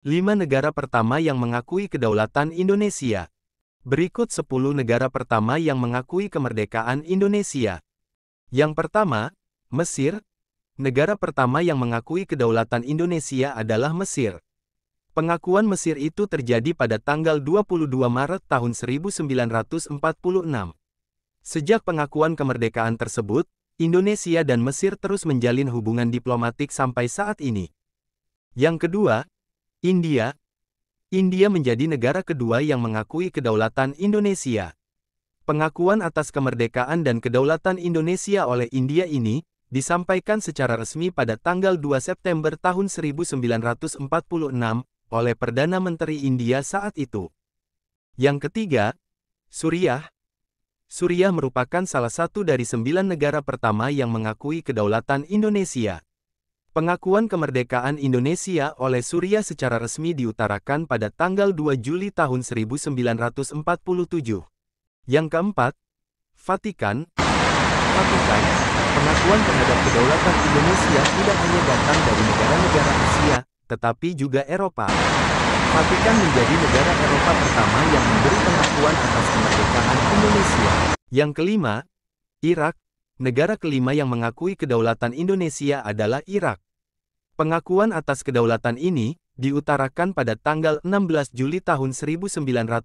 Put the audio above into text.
5 negara pertama yang mengakui kedaulatan Indonesia. Berikut 10 negara pertama yang mengakui kemerdekaan Indonesia. Yang pertama, Mesir. Negara pertama yang mengakui kedaulatan Indonesia adalah Mesir. Pengakuan Mesir itu terjadi pada tanggal 22 Maret tahun 1946. Sejak pengakuan kemerdekaan tersebut, Indonesia dan Mesir terus menjalin hubungan diplomatik sampai saat ini. Yang kedua, India India menjadi negara kedua yang mengakui kedaulatan Indonesia. Pengakuan atas kemerdekaan dan kedaulatan Indonesia oleh India ini disampaikan secara resmi pada tanggal 2 September tahun 1946 oleh Perdana Menteri India saat itu. Yang ketiga, Suriah. Suriah merupakan salah satu dari sembilan negara pertama yang mengakui kedaulatan Indonesia. Pengakuan kemerdekaan Indonesia oleh Suriah secara resmi diutarakan pada tanggal 2 Juli tahun 1947. Yang keempat, Vatikan. Vatikan, pengakuan terhadap kedaulatan Indonesia tidak hanya datang dari negara-negara Asia, tetapi juga Eropa. Vatikan menjadi negara Eropa pertama yang memberi pengakuan atas kemerdekaan Indonesia. Yang kelima, Irak, negara kelima yang mengakui kedaulatan Indonesia adalah Irak. Pengakuan atas kedaulatan ini diutarakan pada tanggal 16 Juli tahun 1900.